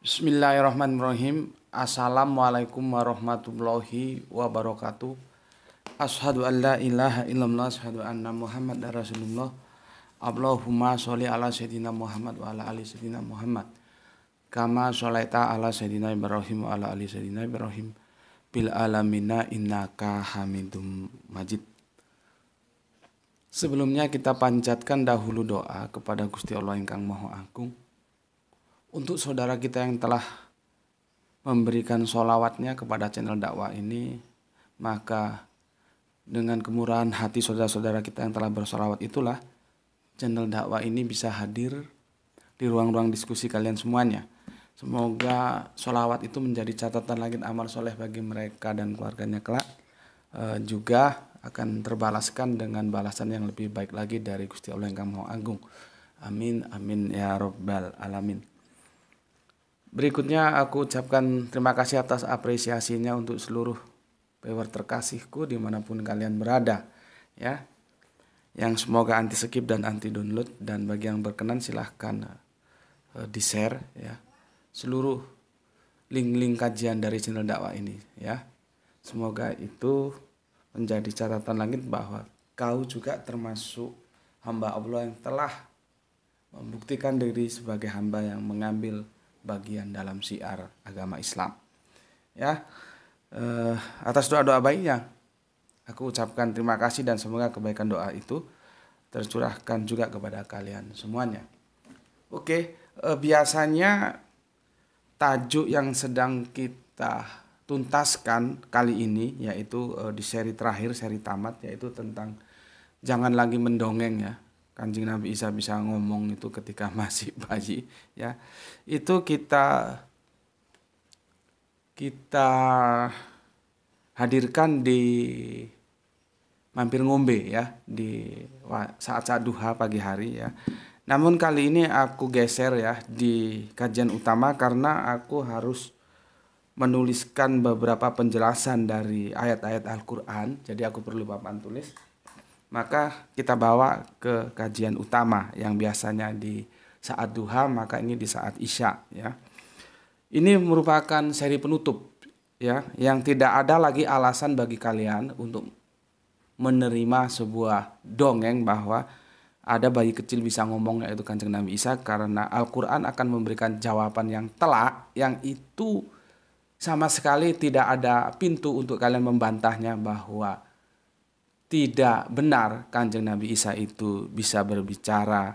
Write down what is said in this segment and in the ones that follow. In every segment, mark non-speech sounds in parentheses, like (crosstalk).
Bismillahirrahmanirrahim. Assalamualaikum warahmatullahi wabarakatuh. Ashadu an la ilaha illallah Ashadu anna muhammad rasulullah Allahumma sholli ala sayyidina muhammad Wa ala ali sayyidina muhammad Kama sholaita ala sayyidina ibrahim Wa ala ali sayyidina ibrahim Bil alamina innaka hamidum majid Sebelumnya kita panjatkan dahulu doa kepada Gusti Allah yang Kang Maha Agung untuk saudara kita yang telah memberikan solawatnya kepada channel dakwah ini, maka dengan kemurahan hati saudara-saudara kita yang telah bersolawat itulah channel dakwah ini bisa hadir di ruang-ruang diskusi kalian semuanya. Semoga solawat itu menjadi catatan lagi amal soleh bagi mereka dan keluarganya kelak e, juga akan terbalaskan dengan balasan yang lebih baik lagi dari Gusti Allah yang Maha Agung. Amin, amin ya robbal alamin. Berikutnya aku ucapkan terima kasih atas apresiasinya untuk seluruh viewer terkasihku dimanapun kalian berada. Ya, yang semoga anti skip dan anti download dan bagi yang berkenan silahkan uh, eh, di share ya seluruh link-link kajian dari channel dakwah ini ya. Semoga itu menjadi catatan langit bahwa kau juga termasuk hamba Allah yang telah membuktikan diri sebagai hamba yang mengambil bagian dalam siar agama Islam. Ya, eh, atas doa-doa baiknya, aku ucapkan terima kasih dan semoga kebaikan doa itu tercurahkan juga kepada kalian semuanya. Oke, eh, biasanya tajuk yang sedang kita tuntaskan kali ini yaitu eh, di seri terakhir, seri tamat yaitu tentang jangan lagi mendongeng ya Kanjeng Nabi Isa bisa ngomong itu ketika (laughs) masih bayi ya. Itu kita kita hadirkan di mampir ngombe ya di saat-saat duha pagi hari ya. Namun kali ini aku geser ya di kajian utama karena aku harus menuliskan beberapa penjelasan dari ayat-ayat Al-Qur'an. Jadi aku perlu papan tulis maka kita bawa ke kajian utama yang biasanya di saat duha maka ini di saat isya ya ini merupakan seri penutup ya yang tidak ada lagi alasan bagi kalian untuk menerima sebuah dongeng bahwa ada bayi kecil bisa ngomong yaitu kanjeng Nabi Isa karena Al-Quran akan memberikan jawaban yang telak yang itu sama sekali tidak ada pintu untuk kalian membantahnya bahwa tidak benar Kanjeng Nabi Isa itu bisa berbicara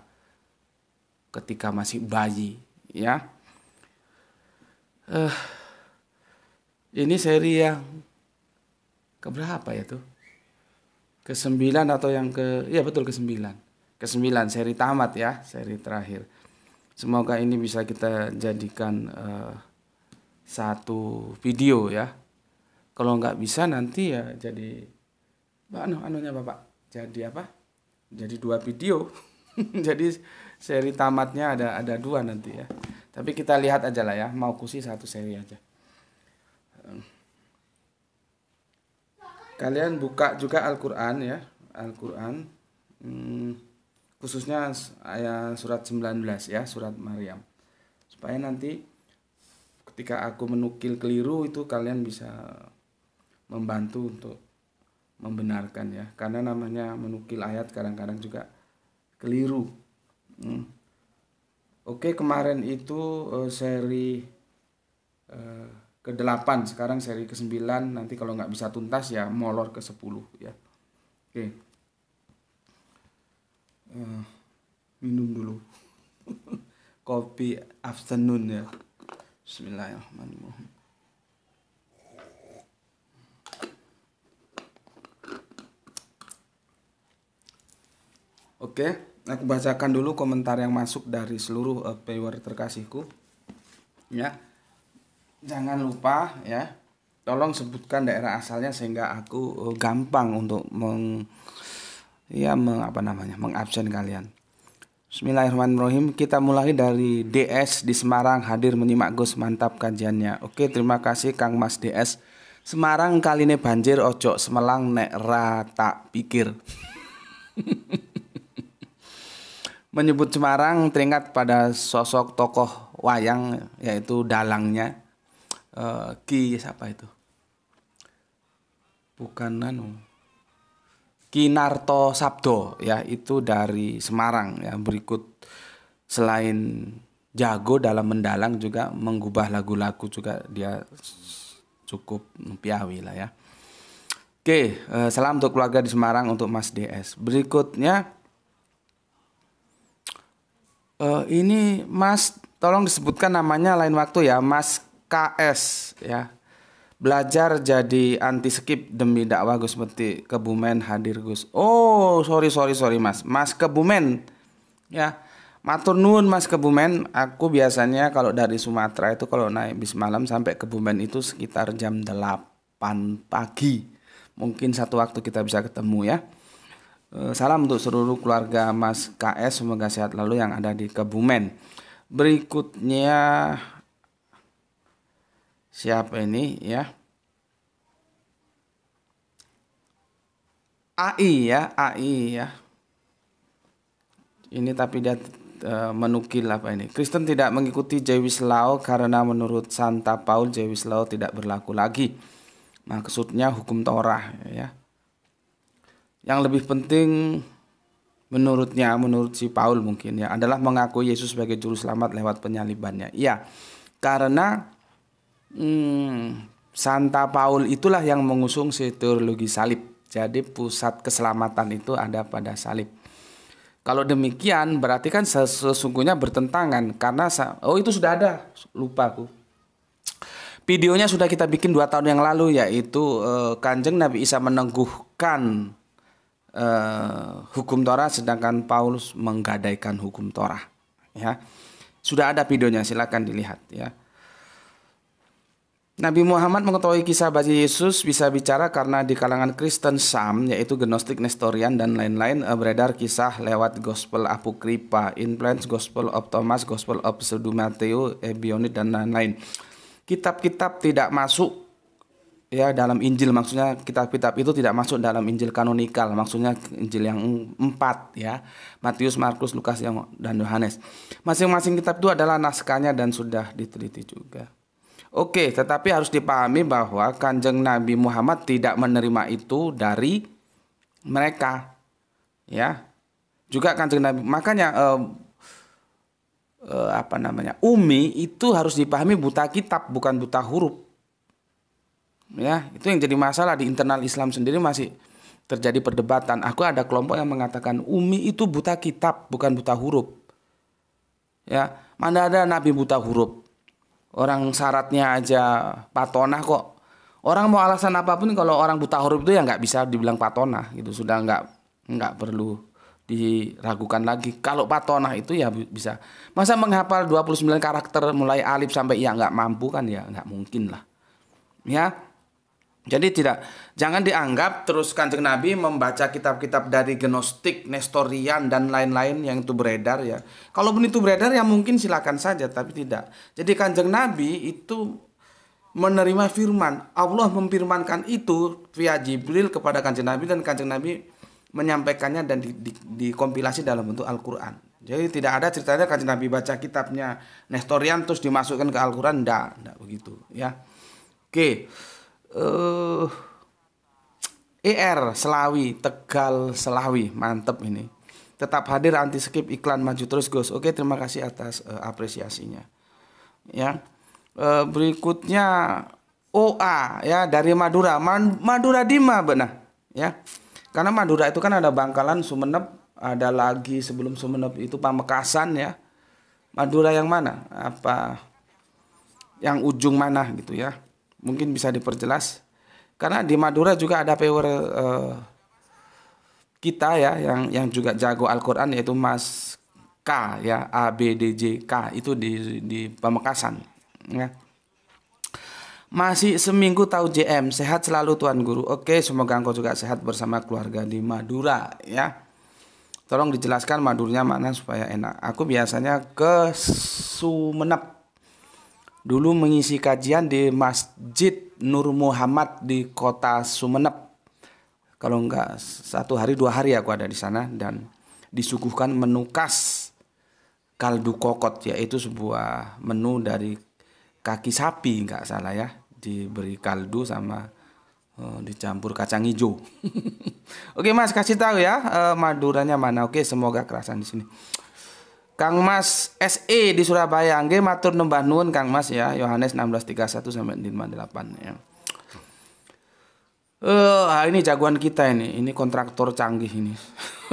ketika masih bayi, ya. Uh, ini seri yang keberapa ya tuh? ke sembilan atau yang ke... Ya betul ke sembilan ke sembilan seri tamat ya, seri terakhir. Semoga ini bisa kita jadikan uh, satu video ya. Kalau nggak bisa nanti ya jadi anu anunya bapak jadi apa jadi dua video (laughs) jadi seri tamatnya ada ada dua nanti ya tapi kita lihat aja lah ya mau kusi satu seri aja kalian buka juga Al-Quran ya Al-Quran hmm, khususnya ayat surat 19 ya surat Maryam supaya nanti ketika aku menukil keliru itu kalian bisa membantu untuk membenarkan ya karena namanya menukil ayat kadang-kadang juga keliru hmm. oke kemarin itu eh, seri uh, eh, ke-8 sekarang seri ke-9 nanti kalau nggak bisa tuntas ya molor ke sepuluh ya oke eh, minum dulu (laughs) kopi afternoon ya Bismillahirrahmanirrahim Oke, aku bacakan dulu komentar yang masuk dari seluruh uh, viewer terkasihku. Ya. Jangan lupa ya, tolong sebutkan daerah asalnya sehingga aku uh, gampang untuk meng ya meng, apa namanya? mengabsen kalian. Bismillahirrahmanirrahim. Kita mulai dari DS di Semarang hadir menyimak Gus mantap kajiannya. Oke, terima kasih Kang Mas DS. Semarang kali ini banjir ojo semelang nek rata pikir. (laughs) menyebut Semarang teringat pada sosok tokoh wayang yaitu dalangnya uh, Ki siapa itu? Bukan nano Ki Kinarto Sabdo ya itu dari Semarang ya berikut selain jago dalam mendalang juga mengubah lagu-lagu juga dia cukup piawi lah ya. Oke, eh, salam untuk keluarga di Semarang untuk Mas DS. Berikutnya uh, ini Mas tolong disebutkan namanya lain waktu ya Mas KS ya belajar jadi anti skip demi dakwah Gus seperti Kebumen hadir Gus oh sorry sorry sorry Mas Mas Kebumen ya Matur nuwun Mas Kebumen, aku biasanya kalau dari Sumatera itu kalau naik bis malam sampai Kebumen itu sekitar jam 8 pagi. Mungkin satu waktu kita bisa ketemu ya. Eh, salam untuk seluruh keluarga Mas KS semoga sehat lalu yang ada di Kebumen. Berikutnya siapa ini ya? AI ya, AI ya. Ini tapi dia e, menukil apa ini? Kristen tidak mengikuti Law karena menurut Santa Paul Law tidak berlaku lagi. maksudnya hukum Torah ya yang lebih penting menurutnya menurut si Paul mungkin ya adalah mengakui Yesus sebagai juru selamat lewat penyalibannya. Iya. Karena hmm, Santa Paul itulah yang mengusung si teologi salib. Jadi pusat keselamatan itu ada pada salib. Kalau demikian berarti kan sesungguhnya bertentangan karena oh itu sudah ada lupa aku. Videonya sudah kita bikin dua tahun yang lalu yaitu eh, Kanjeng Nabi Isa meneguhkan uh, hukum Torah sedangkan Paulus menggadaikan hukum Torah ya sudah ada videonya silahkan dilihat ya Nabi Muhammad mengetahui kisah bagi Yesus bisa bicara karena di kalangan Kristen Sam, yaitu Gnostik Nestorian dan lain-lain, eh, beredar kisah lewat Gospel Apokripa, Influence Gospel of Thomas, Gospel of Pseudo Matthew, Ebionit dan lain-lain. Kitab-kitab tidak masuk ya dalam Injil maksudnya kitab-kitab itu tidak masuk dalam Injil kanonikal maksudnya Injil yang empat ya Matius Markus Lukas yang dan Yohanes masing-masing kitab itu adalah naskahnya dan sudah diteliti juga oke tetapi harus dipahami bahwa kanjeng Nabi Muhammad tidak menerima itu dari mereka ya juga kanjeng Nabi makanya eh, eh, apa namanya umi itu harus dipahami buta kitab bukan buta huruf ya itu yang jadi masalah di internal Islam sendiri masih terjadi perdebatan aku ada kelompok yang mengatakan umi itu buta kitab bukan buta huruf ya mana ada nabi buta huruf orang syaratnya aja patona kok orang mau alasan apapun kalau orang buta huruf itu ya nggak bisa dibilang patona gitu sudah nggak nggak perlu diragukan lagi kalau patona itu ya bisa masa menghafal 29 karakter mulai alif sampai ya nggak mampu kan ya nggak mungkin lah ya jadi tidak jangan dianggap terus Kanjeng Nabi membaca kitab-kitab dari Gnostik, Nestorian dan lain-lain yang itu beredar ya. Kalaupun itu beredar ya mungkin silakan saja tapi tidak. Jadi Kanjeng Nabi itu menerima firman. Allah memfirmankan itu via Jibril kepada Kanjeng Nabi dan Kanjeng Nabi menyampaikannya dan dikompilasi di, di dalam bentuk Al-Qur'an. Jadi tidak ada ceritanya Kanjeng Nabi baca kitabnya Nestorian terus dimasukkan ke Al-Qur'an enggak, enggak begitu ya. Oke uh, ER Selawi, Tegal Selawi, mantep ini. Tetap hadir anti skip iklan maju terus Gus. Oke, terima kasih atas uh, apresiasinya. Ya. Uh, berikutnya OA ya dari Madura. Man, Madura Dima benar, ya. Karena Madura itu kan ada Bangkalan, Sumeneb, ada lagi sebelum Sumeneb itu Pamekasan ya. Madura yang mana? Apa yang ujung mana gitu ya? mungkin bisa diperjelas karena di Madura juga ada power uh, kita ya yang yang juga jago Al-Qur'an yaitu Mas K ya A B D J K itu di di Pamekasan ya. Masih seminggu tahu JM, sehat selalu Tuan Guru. Oke, semoga engkau juga sehat bersama keluarga di Madura ya. Tolong dijelaskan Madurnya mana supaya enak. Aku biasanya ke Sumenep dulu mengisi kajian di Masjid Nur Muhammad di kota Sumeneb. Kalau enggak satu hari dua hari aku ada di sana dan disuguhkan menu khas kaldu kokot yaitu sebuah menu dari kaki sapi nggak salah ya diberi kaldu sama uh, dicampur kacang hijau. (laughs) Oke Mas kasih tahu ya uh, eh, maduranya mana. Oke semoga kerasan di sini. Kang Mas SE di Surabaya nggih matur nembah nuwun Kang Mas ya Yohanes 1631 sampai 58 ya. Eh uh, ini jagoan kita ini, ini kontraktor canggih ini.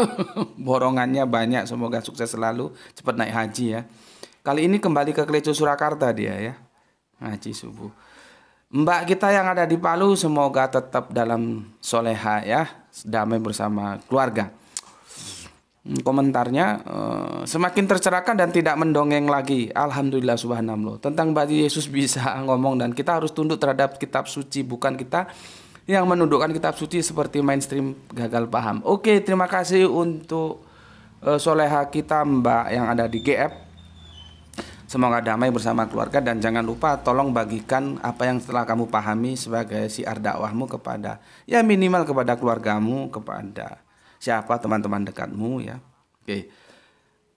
(laughs) Borongannya banyak, semoga sukses selalu, cepat naik haji ya. Kali ini kembali ke Kelecu Surakarta dia ya. Haji subuh. Mbak kita yang ada di Palu semoga tetap dalam soleha ya, damai bersama keluarga komentarnya eh, semakin tercerahkan dan tidak mendongeng lagi. Alhamdulillah subhanallah. Tentang bagi Yesus bisa (laughs) ngomong dan kita harus tunduk terhadap kitab suci bukan kita yang menundukkan kitab suci seperti mainstream gagal paham. Oke, terima kasih untuk eh, soleha kita Mbak yang ada di GF. Semoga damai bersama keluarga dan jangan lupa tolong bagikan apa yang telah kamu pahami sebagai siar dakwahmu kepada ya minimal kepada keluargamu, kepada siapa teman-teman dekatmu ya. Oke. Okay.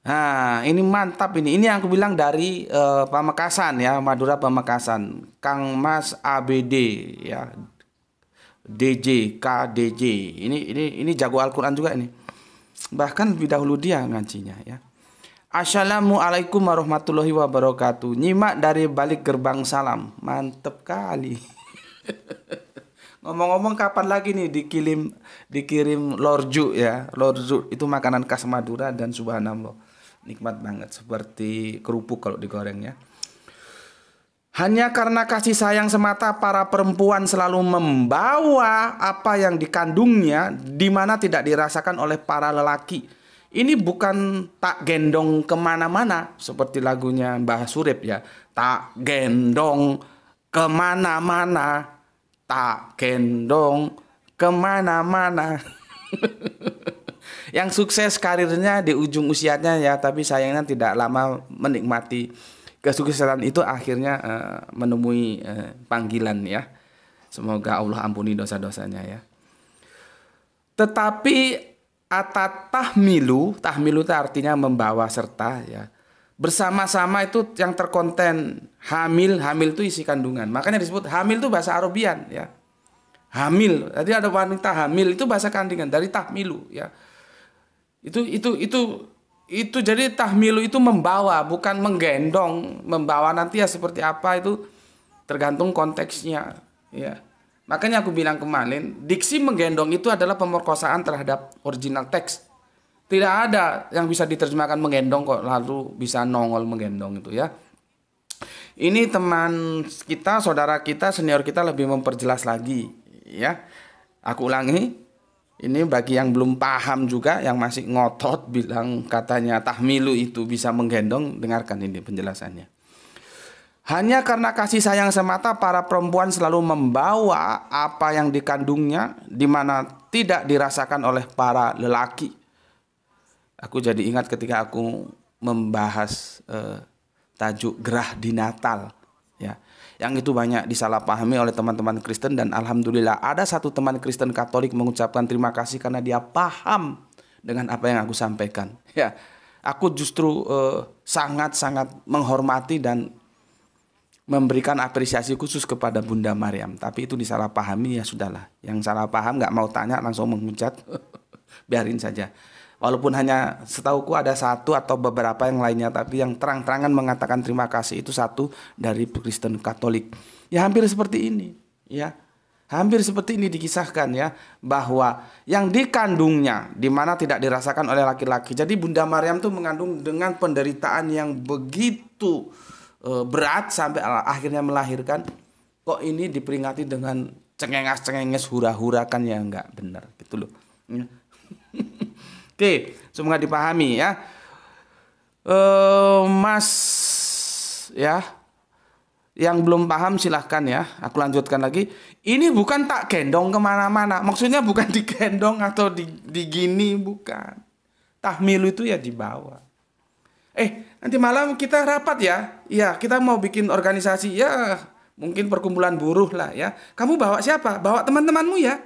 Nah, ini mantap ini. Ini yang aku bilang dari uh, Pamekasan ya, Madura Pamekasan. Kang Mas ABD ya. DJ KDJ. Ini ini ini jago Al-Qur'an juga ini. Bahkan lebih dahulu dia ngancinya ya. Assalamualaikum warahmatullahi wabarakatuh. Nyimak dari balik gerbang salam. Mantep kali. (laughs) Ngomong-ngomong kapan lagi nih dikirim dikirim lorju ya. Lorju itu makanan khas Madura dan subhanallah. Nikmat banget seperti kerupuk kalau digorengnya. Hanya karena kasih sayang semata para perempuan selalu membawa apa yang dikandungnya di mana tidak dirasakan oleh para lelaki. Ini bukan tak gendong kemana-mana seperti lagunya Mbah Surip ya. Tak gendong kemana-mana tak gendong kemana-mana. (laughs) yang sukses karirnya di ujung usianya ya, tapi sayangnya tidak lama menikmati kesuksesan itu akhirnya uh, menemui uh, panggilan ya. Semoga Allah ampuni dosa-dosanya ya. Tetapi atatahmilu, tahmilu itu artinya membawa serta ya bersama-sama itu yang terkonten hamil hamil itu isi kandungan makanya disebut hamil itu bahasa Arabian ya hamil jadi ada wanita hamil itu bahasa kandungan dari tahmilu ya itu itu itu itu jadi tahmilu itu membawa bukan menggendong membawa nanti ya seperti apa itu tergantung konteksnya ya makanya aku bilang kemarin diksi menggendong itu adalah pemerkosaan terhadap original teks tidak ada yang bisa diterjemahkan menggendong kok lalu bisa nongol menggendong itu ya. Ini teman kita, saudara kita, senior kita lebih memperjelas lagi ya. Aku ulangi, ini bagi yang belum paham juga, yang masih ngotot bilang katanya tahmilu itu bisa menggendong, dengarkan ini penjelasannya. Hanya karena kasih sayang semata para perempuan selalu membawa apa yang dikandungnya di mana tidak dirasakan oleh para lelaki. Aku jadi ingat ketika aku membahas eh, tajuk gerah di Natal ya. Yang itu banyak disalahpahami oleh teman-teman Kristen dan alhamdulillah ada satu teman Kristen Katolik mengucapkan terima kasih karena dia paham dengan apa yang aku sampaikan. (laughs) Ya. Aku justru eh, sangat-sangat eh, menghormati dan memberikan apresiasi khusus kepada Bunda Maryam. Tapi itu disalahpahami ya sudahlah. Yang salah paham nggak mau tanya langsung menghujat. (laughs) Biarin saja. Walaupun hanya setauku ada satu atau beberapa yang lainnya, tapi yang terang-terangan mengatakan terima kasih itu satu dari Kristen Katolik. Ya hampir seperti ini, ya. Hampir seperti ini dikisahkan ya bahwa yang dikandungnya di mana tidak dirasakan oleh laki-laki. Jadi Bunda Maryam tuh mengandung dengan penderitaan yang begitu e, berat sampai akhirnya melahirkan. Kok ini diperingati dengan cengenges cengenges hura-hurakan ya nggak benar gitu loh. Ya. (laughs) Oke, semoga dipahami ya. Uh, mas ya yang belum paham silahkan ya aku lanjutkan lagi ini bukan tak gendong kemana-mana maksudnya bukan (laughs) digendong atau digini bukan tahmilu itu ya dibawa eh nanti malam kita rapat ya Ya, kita mau bikin organisasi ya mungkin perkumpulan buruh lah ya kamu bawa siapa bawa teman-temanmu ya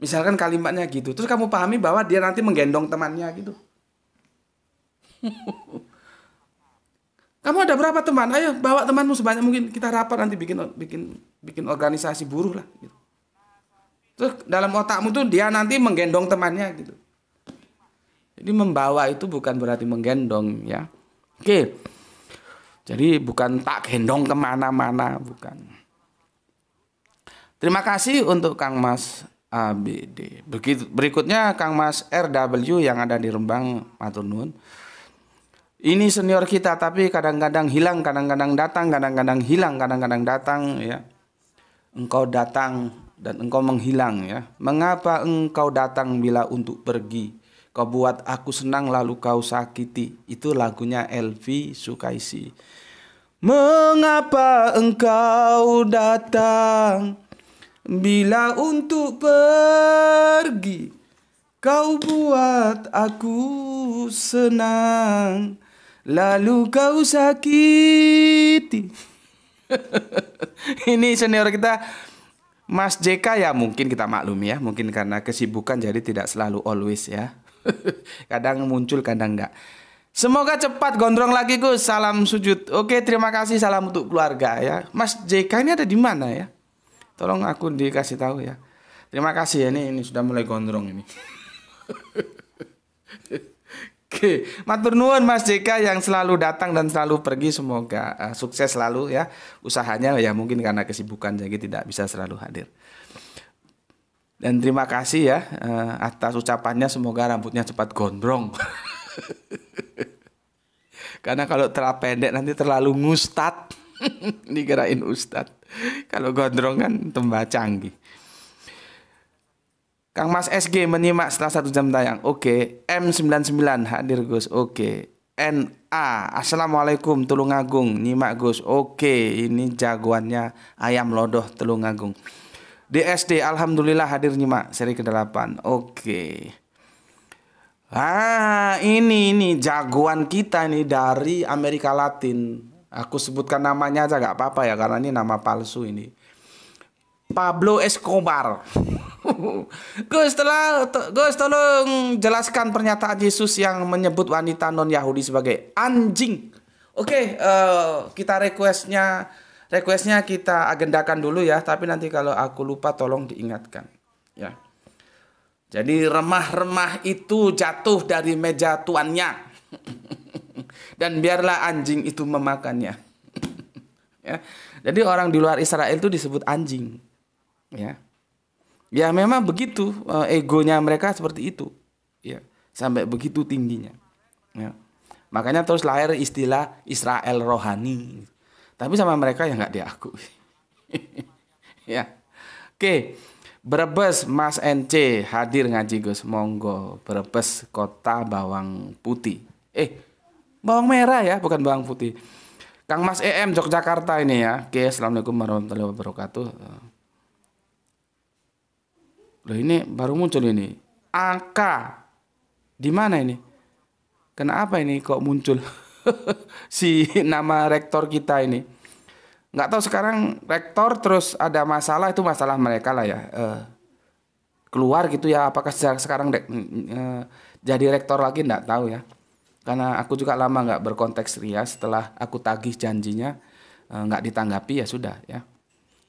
Misalkan kalimatnya gitu. Terus kamu pahami bahwa dia nanti menggendong temannya gitu. (laughs) kamu ada berapa teman? Ayo bawa temanmu sebanyak mungkin. Kita rapat nanti bikin bikin bikin organisasi buruh lah gitu. Terus dalam otakmu tuh dia nanti menggendong temannya gitu. Jadi membawa itu bukan berarti menggendong ya. Oke. Jadi bukan tak gendong kemana-mana, bukan. Terima kasih untuk Kang Mas ABD. Begitu berikutnya Kang Mas RW yang ada di Rembang Matunun. Ini senior kita tapi kadang-kadang hilang, kadang-kadang datang, kadang-kadang hilang, kadang-kadang datang ya. Engkau datang dan engkau menghilang ya. Mengapa engkau datang bila untuk pergi? Kau buat aku senang lalu kau sakiti. Itu lagunya Elvi Sukaisi. Mengapa engkau datang? Bila untuk pergi kau buat aku senang Lalu kau sakiti (laughs) Ini senior kita Mas JK ya mungkin kita maklumi ya Mungkin karena kesibukan jadi tidak selalu always ya (laughs) Kadang muncul kadang enggak Semoga cepat gondrong lagi Gus. Salam sujud. Oke, terima kasih. Salam untuk keluarga ya. Mas JK ini ada di mana ya? Tolong aku dikasih tahu ya. Terima kasih ya ini ini sudah mulai gondrong ini. (laughs) Oke, matur nuwun Mas JK yang selalu datang dan selalu pergi semoga uh, sukses selalu ya usahanya ya mungkin karena kesibukan jadi tidak bisa selalu hadir. Dan terima kasih ya uh, atas ucapannya semoga rambutnya cepat gondrong. (laughs) karena kalau terlalu pendek nanti terlalu ngustad (laughs) dikirain ustad. Kalau gondrong kan tembak canggih. Kang Mas SG menyimak setelah satu jam tayang. Oke, okay. M99 hadir Gus. Oke. Okay. NA, Assalamualaikum Tulungagung, nyimak Gus. Oke, okay. ini jagoannya ayam lodoh Tulungagung. DSD, Alhamdulillah hadir nyimak seri ke-8. Oke. Okay. Ah, ini ini jagoan kita nih dari Amerika Latin. Aku sebutkan namanya aja nggak apa-apa ya karena ini nama palsu ini. Pablo Escobar. (laughs) Gus telah Gus tolong jelaskan pernyataan Yesus yang menyebut wanita non Yahudi sebagai anjing. Oke, okay, uh, eh, kita requestnya requestnya kita agendakan dulu ya. Tapi nanti kalau aku lupa tolong diingatkan. Ya. Jadi remah-remah itu jatuh dari meja tuannya. (laughs) (laughs) dan biarlah anjing itu memakannya. (laughs) ya. Jadi orang di luar Israel itu disebut anjing. Ya. Ya memang begitu eh, egonya mereka seperti itu. Ya, sampai begitu tingginya. Ya. Makanya terus lahir istilah Israel rohani. Tapi sama mereka yang nggak diakui. (laughs) ya. Oke. Brebes Mas NC hadir ngaji Gus monggo. Brebes Kota Bawang Putih. Eh, bawang merah ya, bukan bawang putih. Kang Mas EM Yogyakarta ini ya. Oke, assalamualaikum warahmatullahi wabarakatuh. Eh. Loh ini baru muncul ini. Angka. Di mana ini? Kenapa ini kok muncul (laughs) si nama rektor kita ini? Nggak tahu sekarang rektor terus ada masalah itu masalah mereka lah ya. Eh, keluar gitu ya apakah sekarang eh, jadi rektor lagi nggak tahu ya karena aku juga lama nggak berkonteks ria setelah aku tagih janjinya eh, nggak ditanggapi ya sudah ya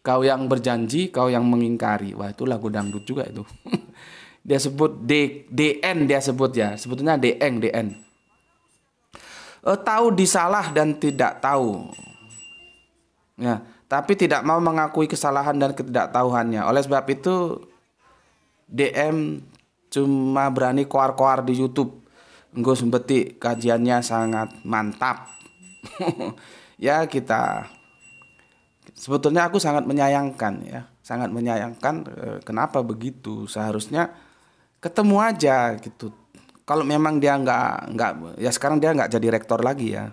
kau yang berjanji kau yang mengingkari wah itu lagu dangdut juga itu (laughs) dia sebut D, DN dia sebut ya sebetulnya DN DN e, eh, tahu disalah dan tidak tahu ya tapi tidak mau mengakui kesalahan dan ketidaktahuannya oleh sebab itu DM cuma berani koar-koar di YouTube sempet sempeti kajiannya sangat mantap. (laughs) ya kita sebetulnya aku sangat menyayangkan ya, sangat menyayangkan eh, kenapa begitu. Seharusnya ketemu aja gitu. Kalau memang dia nggak nggak ya sekarang dia nggak jadi rektor lagi ya.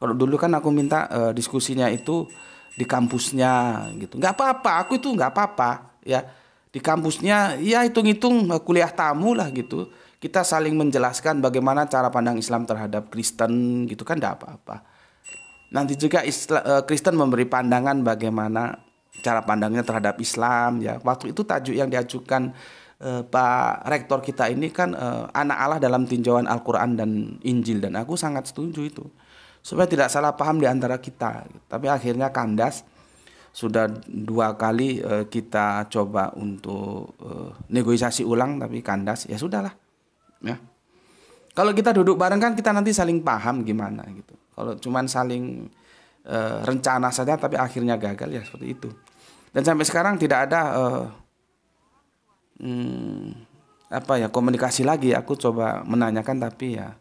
Kalau dulu kan aku minta uh, diskusinya itu di kampusnya gitu. Nggak apa-apa, aku itu nggak apa-apa ya. Di kampusnya ya hitung-hitung eh, kuliah tamu lah gitu kita saling menjelaskan bagaimana cara pandang Islam terhadap Kristen gitu kan tidak apa-apa. Nanti juga Islam, eh, Kristen memberi pandangan bagaimana cara pandangnya terhadap Islam ya. Waktu itu tajuk yang diajukan eh, Pak Rektor kita ini kan eh, anak Allah dalam tinjauan Al-Qur'an dan Injil dan aku sangat setuju itu. Supaya tidak salah paham di antara kita. Tapi akhirnya kandas sudah dua kali uh, kita coba untuk uh, negosiasi ulang tapi kandas ya sudahlah ya kalau kita duduk bareng kan kita nanti saling paham gimana gitu kalau cuman saling e, rencana saja tapi akhirnya gagal ya seperti itu dan sampai sekarang tidak ada e, hmm, apa ya komunikasi lagi aku coba menanyakan tapi ya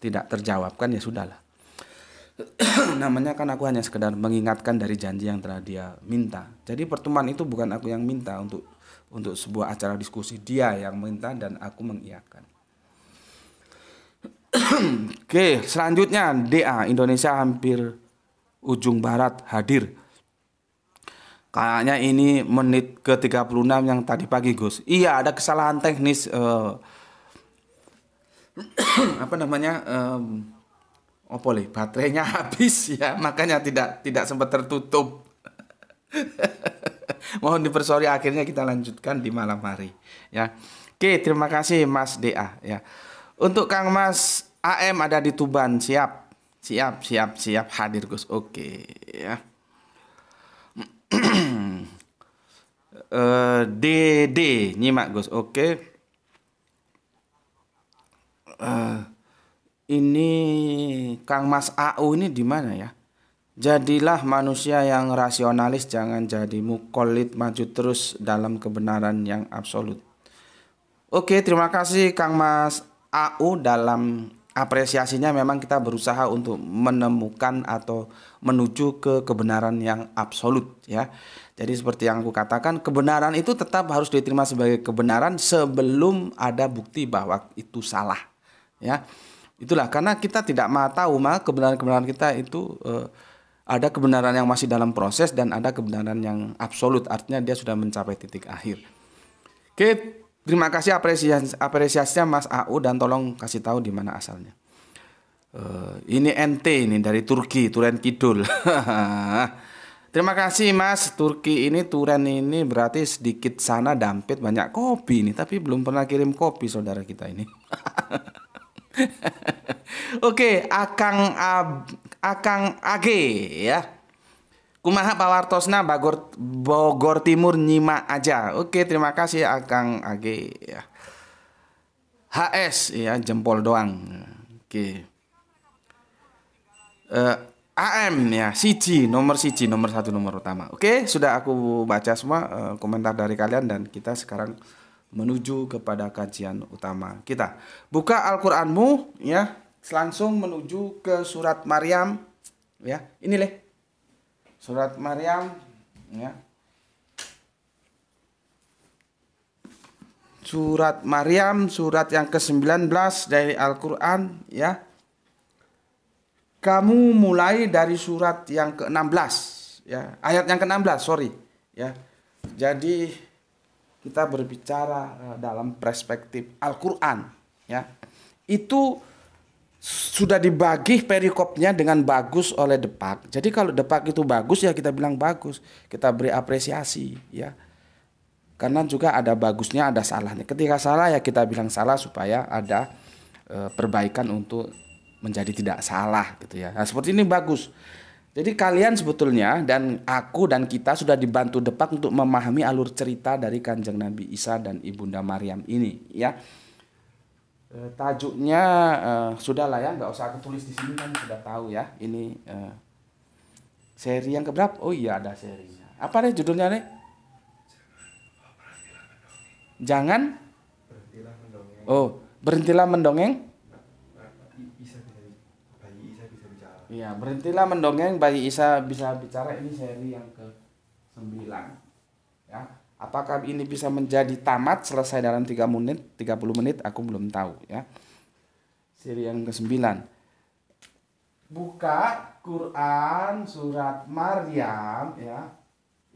tidak terjawabkan ya sudahlah (clears throat) namanya kan aku hanya sekedar mengingatkan dari janji yang telah dia minta. Jadi pertemuan itu bukan aku yang minta untuk untuk sebuah acara diskusi dia yang minta dan aku mengiyakan. (clears throat) Oke, selanjutnya DA Indonesia hampir ujung barat hadir. Kayaknya ini menit ke-36 yang tadi pagi, Gus. Iya, ada kesalahan teknis uh, (clears throat) apa namanya? Um, eh, opo oh, le, baterainya (laughs) habis ya, makanya tidak tidak sempat tertutup. (laughs) Mohon dipersori akhirnya kita lanjutkan di malam hari ya. Oke, terima kasih Mas DA ya. Untuk Kang Mas AM ada di Tuban, siap. Siap, siap, siap hadir Gus. Oke, ya. (clears throat) Eh, D DD nyimak Gus. Oke. Uh, ini Kang Mas AU ini di mana ya? Jadilah manusia yang rasionalis, jangan jadi mukolit maju terus dalam kebenaran yang absolut. Oke, terima kasih Kang Mas AU dalam apresiasinya memang kita berusaha untuk menemukan atau menuju ke kebenaran yang absolut ya. Jadi seperti yang aku katakan, kebenaran itu tetap harus diterima sebagai kebenaran sebelum ada bukti bahwa itu salah. Ya. Itulah karena kita tidak mau tahu mah kebenaran-kebenaran kita itu eh, ada kebenaran yang masih dalam proses dan ada kebenaran yang absolut, artinya dia sudah mencapai titik akhir. Oke, Terima kasih apresiasi apresiasinya Mas AU dan tolong kasih tahu di mana asalnya. Uh, ini NT ini dari Turki, Turen Kidul. (laughs) Terima kasih Mas, Turki ini Turen ini berarti sedikit sana dampit banyak kopi ini, tapi belum pernah kirim kopi saudara kita ini. (laughs) Oke, Akang Ab, Akang AG ya. Kumaha pawartosna Bogor, Bogor Timur nyimak aja. Oke, terima kasih Akang Age ya. HS ya jempol doang. Oke. Uh, eh, AM ya, CG nomor CG nomor satu nomor utama. Oke, sudah aku baca semua uh, komentar dari kalian dan kita sekarang menuju kepada kajian utama kita. Buka Al-Qur'anmu ya, langsung menuju ke surat Maryam ya. Ini leh surat Maryam ya surat Maryam surat yang ke-19 dari Al-Qur'an ya kamu mulai dari surat yang ke-16 ya ayat yang ke-16 sorry ya jadi kita berbicara eh, dalam perspektif Al-Qur'an ya itu sudah dibagi perikopnya dengan bagus oleh Depak. Jadi kalau Depak itu bagus ya kita bilang bagus, kita beri apresiasi ya. Karena juga ada bagusnya, ada salahnya. Ketika salah ya kita bilang salah supaya ada e, perbaikan untuk menjadi tidak salah gitu ya. Nah, seperti ini bagus. Jadi kalian sebetulnya dan aku dan kita sudah dibantu Depak untuk memahami alur cerita dari Kanjeng Nabi Isa dan Ibunda Maryam ini ya. Eh, tajuknya uh, sudah lah ya nggak usah aku tulis di sini kan sudah tahu ya ini uh, seri yang keberapa oh iya ada serinya apa nih judulnya nih jangan oh berhentilah mendongeng Iya, berhentilah mendongeng bayi Isa bisa bicara ini seri yang ke sembilan Apakah ini bisa menjadi tamat selesai dalam 3 menit, 30 menit aku belum tahu ya. Siri yang ke-9. Buka Quran surat Maryam ya.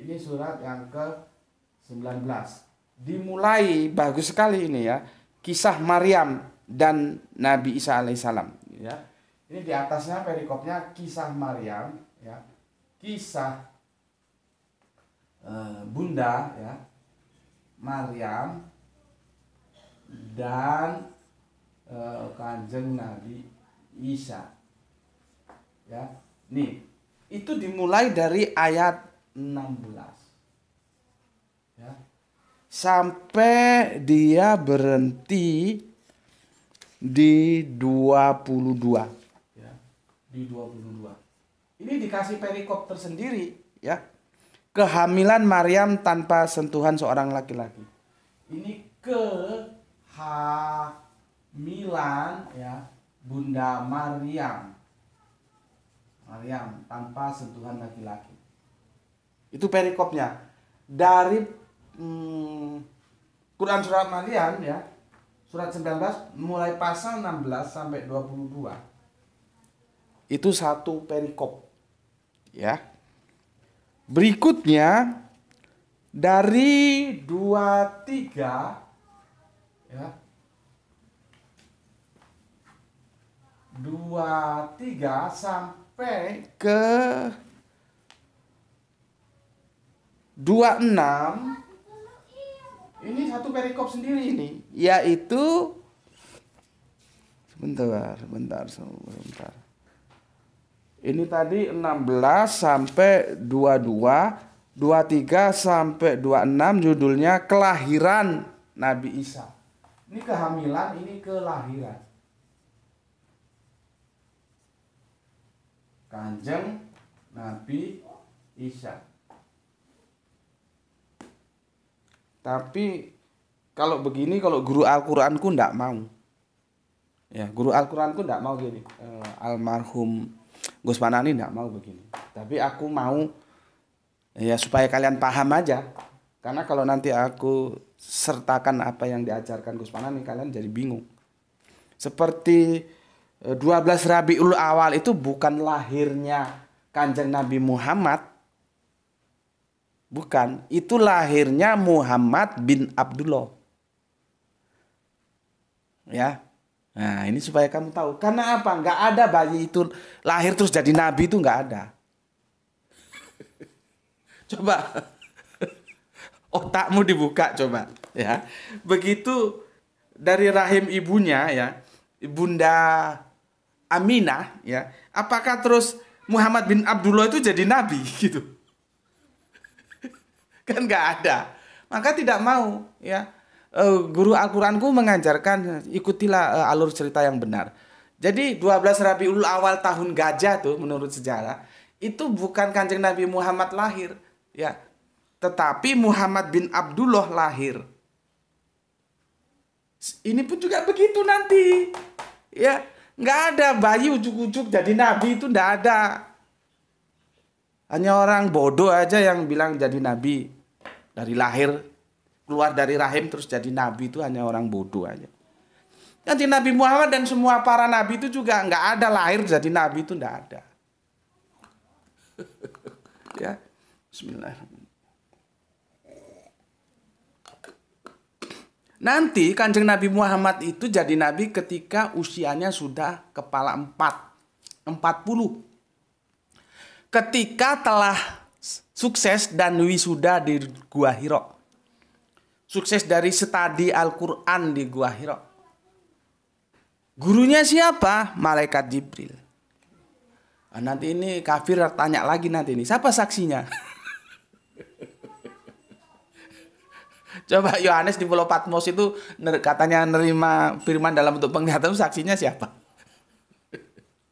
Ini surat yang ke-19. Dimulai bagus sekali ini ya. Kisah Maryam dan Nabi Isa alaihissalam ya. Ini di atasnya perikopnya kisah Maryam ya. Kisah Eh, bunda ya Maryam dan uh, kanjeng Nabi Isa ya nih itu dimulai dari ayat 16 ya sampai dia berhenti di 22 ya di 22 ini dikasih perikop tersendiri ya kehamilan Maryam tanpa sentuhan seorang laki-laki. Ini kehamilan ya Bunda Maryam. Maryam tanpa sentuhan laki-laki. Itu perikopnya. Dari hmm, Quran surat Maryam ya, surat 19 mulai pasal 16 sampai 22. Itu satu perikop. Ya. Berikutnya dari 23 ya. 23 sampai ke 26 ini satu perikop sendiri ini yaitu sebentar, sebentar, sebentar ini tadi 16 sampai 22, 23 sampai 26 judulnya kelahiran Nabi Isa. Ini kehamilan, ini kelahiran. Kanjeng Nabi Isa. Tapi kalau begini kalau guru Al-Qur'anku ndak mau. Ya, guru Al-Qur'anku ndak mau gini. Eh, almarhum Gus Panani tidak mau begini. Tapi aku mau ya supaya kalian paham aja. Karena kalau nanti aku sertakan apa yang diajarkan Gus Panani kalian jadi bingung. Seperti 12 eh, Rabiul Awal itu bukan lahirnya Kanjeng Nabi Muhammad. Bukan, itu lahirnya Muhammad bin Abdullah. Ya, Nah ini supaya kamu tahu. Karena apa? Nggak ada bayi itu lahir terus jadi nabi itu nggak ada. (laughs) coba (laughs) otakmu dibuka coba ya. Begitu dari rahim ibunya ya, Bunda Aminah ya. Apakah terus Muhammad bin Abdullah itu jadi nabi (laughs) gitu? kan nggak ada. Maka tidak mau ya Eh, guru Al-Qur'anku mengajarkan ikutilah uh, alur cerita yang benar. Jadi 12 Rabiul Awal tahun gajah tuh menurut sejarah itu bukan Kanjeng Nabi Muhammad lahir, ya. Tetapi Muhammad bin Abdullah lahir. Ini pun juga begitu nanti. Ya, nggak ada bayi ujuk-ujuk jadi nabi itu nggak ada. Hanya orang bodoh aja yang bilang jadi nabi dari lahir keluar dari rahim terus jadi nabi itu hanya orang bodoh aja. Nanti Nabi Muhammad dan semua para nabi itu juga nggak ada lahir jadi nabi itu nggak ada. (laughs) ya, Bismillahirrahmanirrahim. Nanti kanjeng Nabi Muhammad itu jadi nabi ketika usianya sudah kepala empat, empat puluh. Ketika telah sukses dan wisuda di Gua Hiro sukses dari studi Al-Quran di Gua Hiro. Gurunya siapa? Malaikat Jibril. Nah, nanti ini kafir tanya lagi nanti ini. Siapa saksinya? (laughs) Coba Yohanes di Pulau Patmos itu katanya nerima firman dalam bentuk penglihatan saksinya siapa?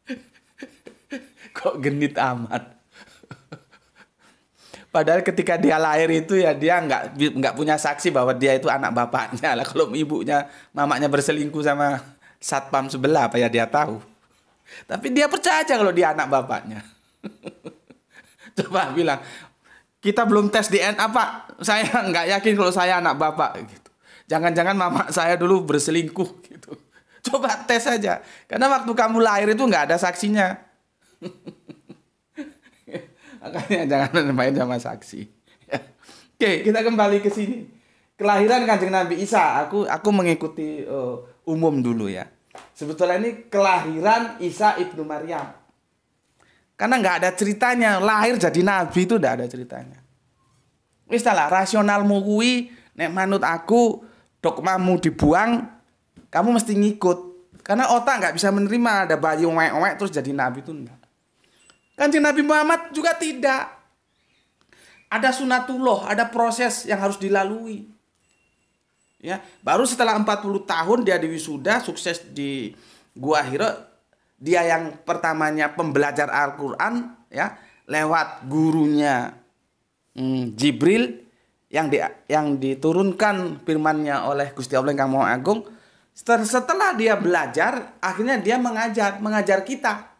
(laughs) Kok genit amat? Padahal ketika dia lahir itu ya dia nggak nggak punya saksi bahwa dia itu anak bapaknya lah. Kalau ibunya, mamanya berselingkuh sama satpam sebelah, apa ya dia tahu. Tapi dia percaya aja kalau dia anak bapaknya. (laughs) Coba bilang, kita belum tes DNA pak, saya (laughs) nggak yakin kalau saya anak bapak. Gitu. Jangan-jangan mama saya dulu berselingkuh gitu. (laughs) Coba tes aja, karena waktu kamu lahir itu nggak ada saksinya. Makanya jangan main sama saksi. Oke, kita kembali ke sini. Kelahiran Kanjeng Nabi Isa, aku aku mengikuti uh, umum dulu ya. Sebetulnya ini kelahiran Isa ibnu Maryam. Karena nggak ada ceritanya, lahir jadi nabi itu nggak ada ceritanya. Wis lah, rasionalmu kuwi nek manut aku dogmamu dibuang, kamu mesti ngikut. Karena otak nggak bisa menerima ada bayi owek-owek terus jadi nabi itu enggak. Kanjeng Nabi Muhammad juga tidak. Ada sunatullah, ada proses yang harus dilalui. Ya, baru setelah 40 tahun dia diwisuda, sukses di Gua Hira, dia yang pertamanya pembelajar Al-Qur'an ya, lewat gurunya hmm, Jibril yang di, yang diturunkan firmannya oleh Gusti Allah yang Maha Agung. Setelah dia belajar, akhirnya dia mengajar, mengajar kita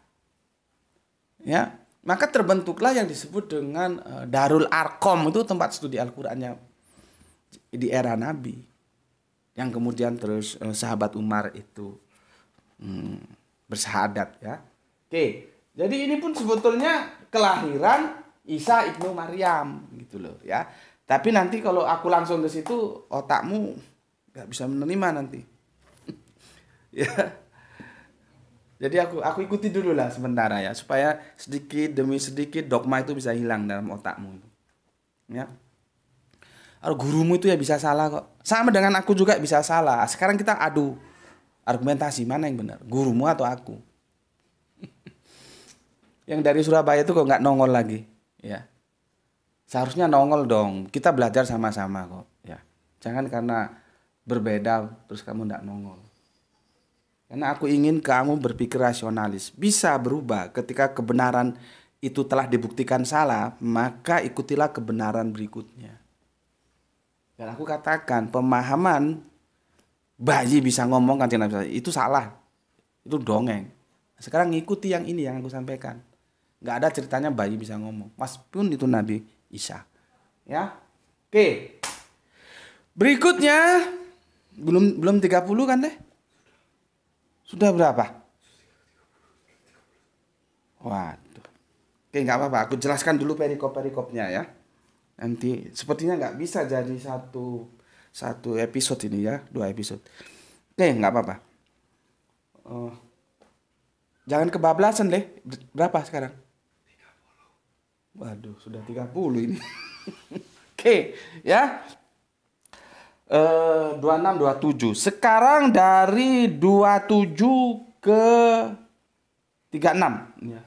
ya maka terbentuklah yang disebut dengan e, Darul Arkom itu tempat studi Al-Qur'annya di era Nabi yang kemudian terus e, sahabat Umar itu hmm, bersahadat ya oke jadi ini pun sebetulnya kelahiran Isa ibnu Maryam gitu loh ya tapi nanti kalau aku langsung ke situ otakmu nggak bisa menerima nanti (laughs) ya jadi aku aku ikuti dulu lah sementara ya supaya sedikit demi sedikit dogma itu bisa hilang dalam otakmu. Ya. Kalau gurumu itu ya bisa salah kok. Sama dengan aku juga bisa salah. Sekarang kita adu argumentasi mana yang benar, gurumu atau aku. (laughs) yang dari Surabaya itu kok nggak nongol lagi, ya. Seharusnya nongol dong. Kita belajar sama-sama kok, ya. Jangan karena berbeda terus kamu nggak nongol karena aku ingin kamu berpikir rasionalis. Bisa berubah ketika kebenaran itu telah dibuktikan salah, maka ikutilah kebenaran berikutnya. Dan aku katakan, pemahaman bayi bisa ngomong kan itu salah. Itu dongeng. Sekarang ngikuti yang ini yang aku sampaikan. Nggak ada ceritanya bayi bisa ngomong. Mas pun itu Nabi Isa. Ya. Oke. Berikutnya belum belum 30 kan deh? Sudah berapa? Waduh. Oke, nggak apa-apa. Aku jelaskan dulu perikop-perikopnya ya. Nanti sepertinya nggak bisa jadi satu satu episode ini ya, dua episode. Oke, nggak apa-apa. Uh, jangan kebablasan deh. Berapa sekarang? 30. Waduh, sudah 30 ini. (laughs) Oke, ya. 26 eh, 27. Sekarang dari 27 ke 36 ya.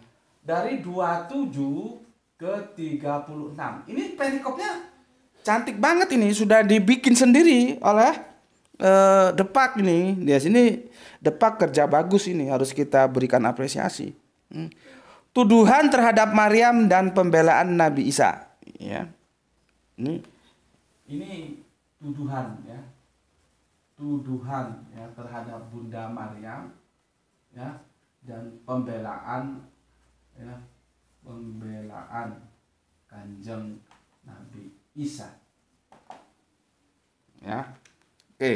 Dari 27 ke 36. Ini perikopnya cantik banget ini sudah dibikin sendiri oleh eh, Depak ini. Di sini Depak kerja bagus ini harus kita berikan apresiasi. Hmm. Tuduhan terhadap Maryam dan pembelaan Nabi Isa ya. Ini ini tuduhan ya tuduhan ya terhadap Bunda Maryam ya dan pembelaan ya pembelaan Kanjeng Nabi Isa ya oke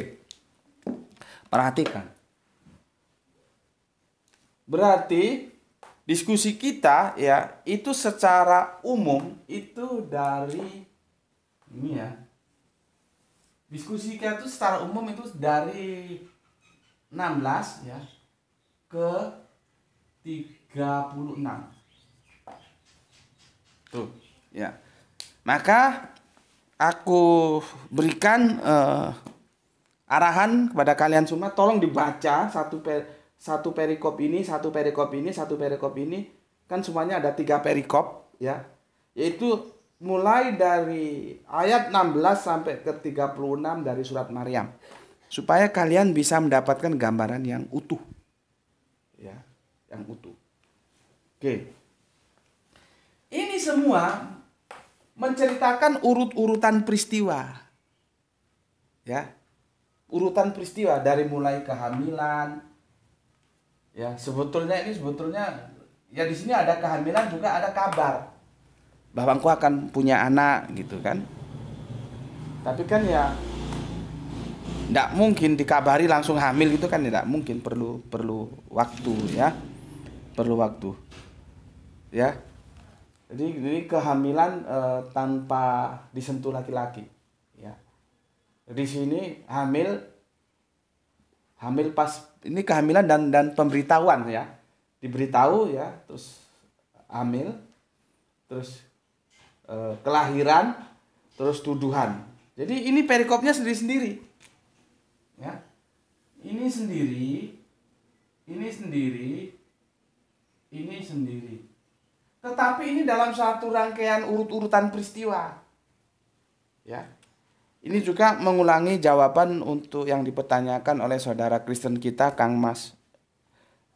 perhatikan berarti diskusi kita ya itu secara umum itu dari ini ya Diskusi kita itu secara umum itu dari 16 ya ke 36. Tuh, ya. Maka aku berikan uh, arahan kepada kalian semua tolong dibaca satu per, satu perikop ini, satu perikop ini, satu perikop ini. Kan semuanya ada tiga perikop ya. Yaitu mulai dari ayat 16 sampai ke 36 dari surat Maryam supaya kalian bisa mendapatkan gambaran yang utuh ya yang utuh oke ini semua menceritakan urut-urutan peristiwa ya urutan peristiwa dari mulai kehamilan ya sebetulnya ini sebetulnya ya di sini ada kehamilan juga ada kabar bapakku akan punya anak gitu kan tapi kan ya tidak mungkin dikabari langsung hamil gitu kan tidak ya, mungkin perlu perlu waktu ya perlu waktu ya jadi jadi kehamilan e, tanpa disentuh laki-laki ya di sini hamil hamil pas ini kehamilan dan dan pemberitahuan ya diberitahu ya terus hamil terus Eh, kelahiran, terus tuduhan. Jadi ini perikopnya sendiri-sendiri. Ya. Ini sendiri, ini sendiri, ini sendiri. Tetapi ini dalam satu rangkaian urut-urutan peristiwa. Ya. Ini juga mengulangi jawaban untuk yang dipertanyakan oleh saudara Kristen kita Kang Mas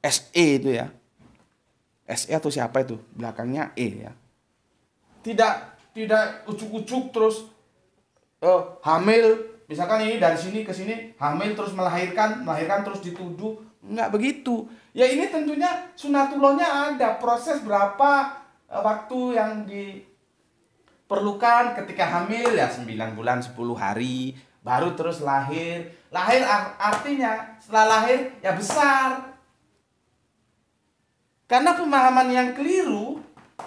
SE itu ya. SE atau siapa itu? Belakangnya E ya tidak tidak ucuk-ucuk terus uh, hamil misalkan ini dari sini ke sini hamil terus melahirkan melahirkan terus dituduh nggak begitu ya ini tentunya sunatullahnya ada proses berapa eh, waktu yang diperlukan ketika hamil ya 9 bulan 10 hari baru terus lahir lahir artinya setelah lahir ya besar karena pemahaman yang keliru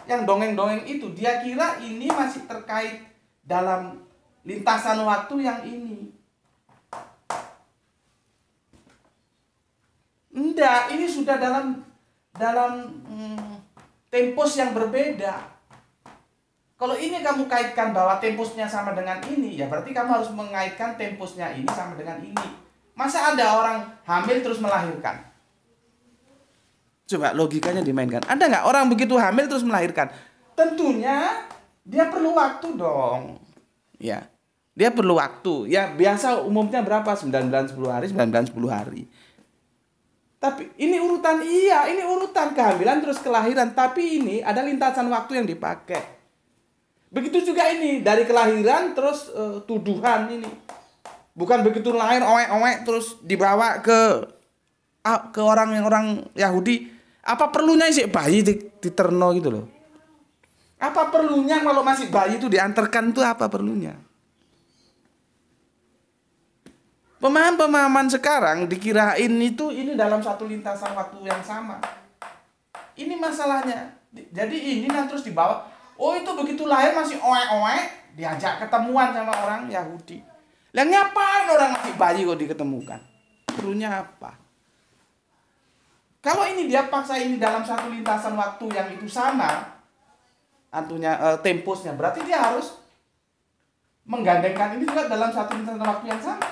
yang dongeng-dongeng itu dia kira ini masih terkait dalam lintasan waktu yang ini. Enggak, ini sudah dalam dalam hmm, tempus yang berbeda. Kalau ini kamu kaitkan bahwa tempusnya sama dengan ini, ya berarti kamu harus mengaitkan tempusnya ini sama dengan ini. Masa ada orang hamil terus melahirkan? Coba logikanya dimainkan. Ada nggak orang begitu hamil terus melahirkan? Tentunya dia perlu waktu dong. Ya. Dia perlu waktu. Ya biasa umumnya berapa? 9 bulan 10 hari, 9 bulan 10 hari. Tapi ini urutan iya, ini urutan kehamilan terus kelahiran. Tapi ini ada lintasan waktu yang dipakai. Begitu juga ini dari kelahiran terus uh, tuduhan ini. Bukan begitu lahir oek-oek terus dibawa ke uh, ke orang yang orang Yahudi apa perlunya sih bayi di, terno gitu loh? Apa perlunya kalau masih bayi itu diantarkan tuh apa perlunya? Pemahaman-pemahaman sekarang dikirain itu ini dalam satu lintasan waktu yang sama. Ini masalahnya. Jadi ini nanti terus dibawa. Oh itu begitu lahir masih oe-oe diajak ketemuan sama orang Yahudi. Lah ngapain orang masih bayi kok diketemukan? Perlunya apa? Kalau ini dia paksa ini dalam satu lintasan waktu yang itu sama, antunya e, eh, tempusnya, berarti dia harus menggandengkan ini juga dalam satu lintasan waktu yang sama.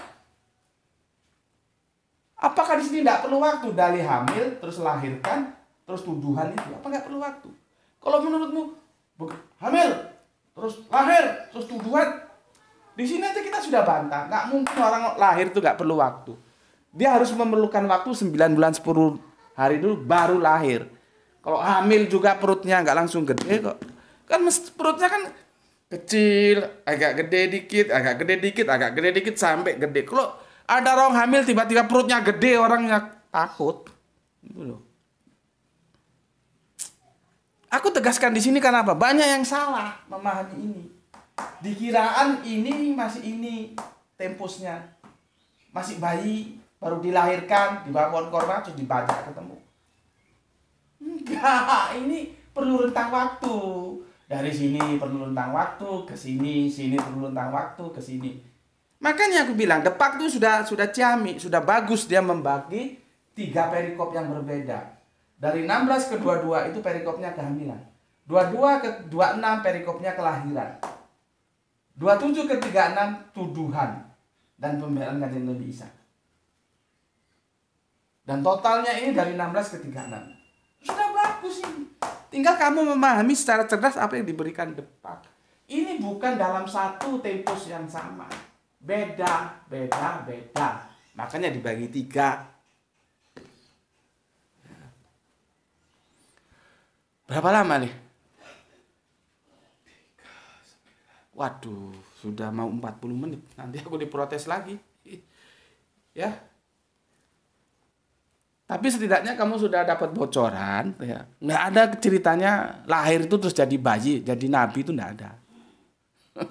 Apakah di sini tidak perlu waktu dari hamil terus lahirkan terus tuduhan itu apa nggak perlu waktu? Kalau menurutmu hamil terus lahir terus tuduhan di sini aja kita sudah bantah nggak mungkin orang lahir itu nggak perlu waktu dia harus memerlukan waktu 9 bulan 10 hari dulu baru lahir kalau hamil juga perutnya nggak langsung gede kok kan perutnya kan kecil agak gede dikit agak gede dikit agak gede dikit sampai gede kalau ada orang hamil tiba-tiba perutnya gede orangnya takut itu loh aku tegaskan di sini karena apa banyak yang salah memahami ini dikiraan ini masih ini tempusnya masih bayi baru dilahirkan di pohon korban terus dibajak ketemu enggak ini perlu rentang waktu dari sini perlu rentang waktu ke sini sini perlu rentang waktu ke sini makanya aku bilang depak tuh sudah sudah ciamik sudah bagus dia membagi tiga perikop yang berbeda dari 16 ke 22 itu perikopnya kehamilan 22 ke 26 perikopnya kelahiran 27 ke 36 tuduhan dan pembelaan kajian Nabi Isa dan totalnya ini dari 16 ke 36. Sudah bagus ini. Tinggal kamu memahami secara cerdas apa yang diberikan depak. Ini bukan dalam satu tempus yang sama. Beda, beda, beda. Makanya dibagi tiga. Berapa lama nih? Waduh, sudah mau 40 menit. Nanti aku diprotes lagi. Ya. Tapi setidaknya kamu sudah dapat bocoran, ya. Nggak ada ceritanya lahir itu terus jadi bayi, jadi nabi itu nggak ada. (laughs)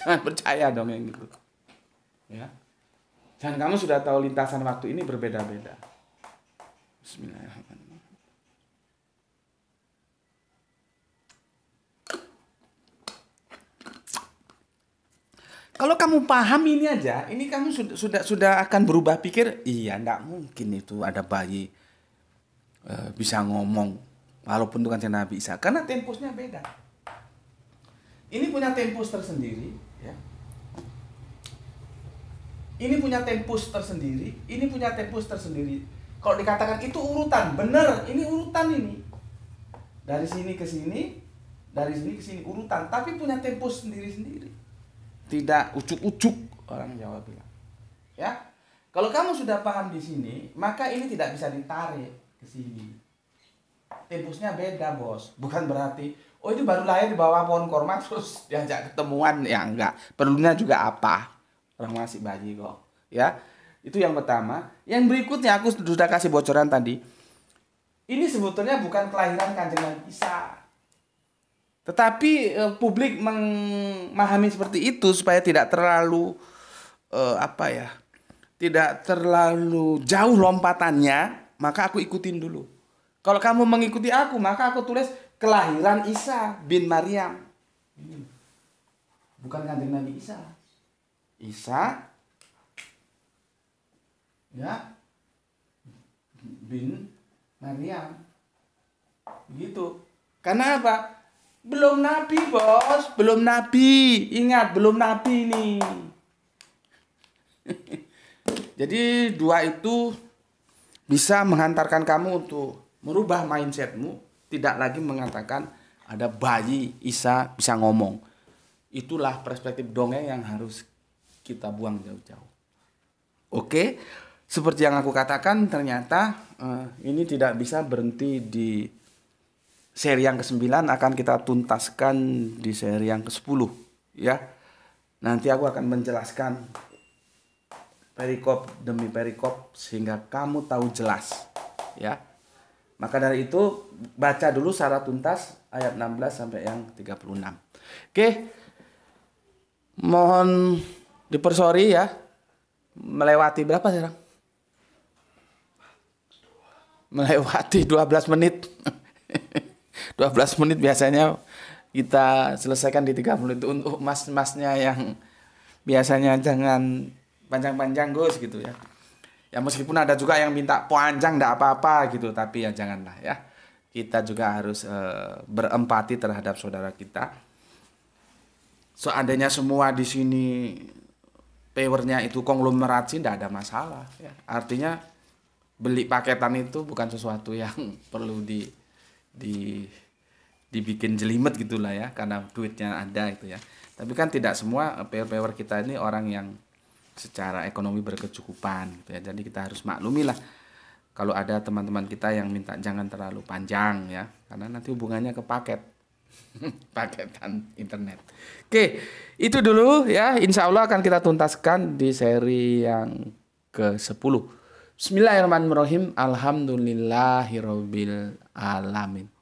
Jangan percaya dong yang itu. Ya. Dan kamu sudah tahu lintasan waktu ini berbeda-beda. Bismillahirrahmanirrahim. kalau kamu paham ini aja, ini kamu sudah sudah, sudah akan berubah pikir. Iya, ndak mungkin itu ada bayi e, bisa ngomong walaupun itu bukan Nabi bisa, karena tempusnya beda. Ini punya tempus tersendiri, ya. Ini punya tempus tersendiri, ini punya tempus tersendiri. Kalau dikatakan itu urutan, benar, ini urutan ini. Dari sini ke sini, dari sini ke sini urutan, tapi punya tempus sendiri-sendiri tidak ujuk-ujuk orang Jawa bilang. Ya. Kalau kamu sudah paham di sini, maka ini tidak bisa ditarik ke sini. Tempusnya beda, Bos. Bukan berarti oh itu baru lahir di bawah pohon korma (laughs) terus diajak ketemuan ya enggak. Perlunya juga apa? Orang masih bayi kok. Ya. Itu yang pertama. Yang berikutnya aku sudah kasih bocoran tadi. Ini sebetulnya bukan kelahiran Kanjeng Nabi Isa tetapi eh, publik memahami seperti itu supaya tidak terlalu eh, apa ya? Tidak terlalu jauh lompatannya, maka aku ikutin dulu. Kalau kamu mengikuti aku, maka aku tulis kelahiran Isa bin Maryam. Hmm. bukan kanjeng Nabi Isa. Isa ya bin Maryam. gitu Karena apa? Belum nabi, Bos. Belum nabi. Ingat, belum nabi ini. (laughs) Jadi dua itu bisa menghantarkan kamu untuk merubah mindsetmu, tidak lagi mengatakan ada bayi Isa bisa ngomong. Itulah perspektif dongeng yang harus kita buang jauh-jauh. Oke, seperti yang aku katakan ternyata uh, ini tidak bisa berhenti di seri yang ke-9 akan kita tuntaskan di seri yang ke-10 ya. Nanti aku akan menjelaskan perikop demi perikop sehingga kamu tahu jelas ya. Maka dari itu baca dulu secara tuntas ayat 16 sampai yang 36. Oke. Mohon dipersori ya. Melewati berapa sekarang? Melewati 12 menit. (laughs) 12 menit biasanya kita selesaikan di 30 menit untuk mas-masnya yang biasanya jangan panjang-panjang Gus gitu ya. Ya meskipun ada juga yang minta panjang enggak apa-apa gitu tapi ya janganlah ya. Kita juga harus e, berempati terhadap saudara kita. Seandainya semua di sini powernya itu konglomerat sih ada masalah ya. Artinya beli paketan itu bukan sesuatu yang (laughs) perlu di di dibikin jelimet gitulah ya karena duitnya ada itu ya tapi kan tidak semua eh, power-power kita ini orang yang secara ekonomi berkecukupan gitu ya jadi kita harus maklumi lah kalau ada teman-teman kita yang minta jangan terlalu panjang ya karena nanti hubungannya ke paket (laughs) paketan internet oke itu dulu ya insya Allah akan kita tuntaskan di seri yang ke sepuluh Bismillahirrahmanirrahim Alhamdulillahirobbilalamin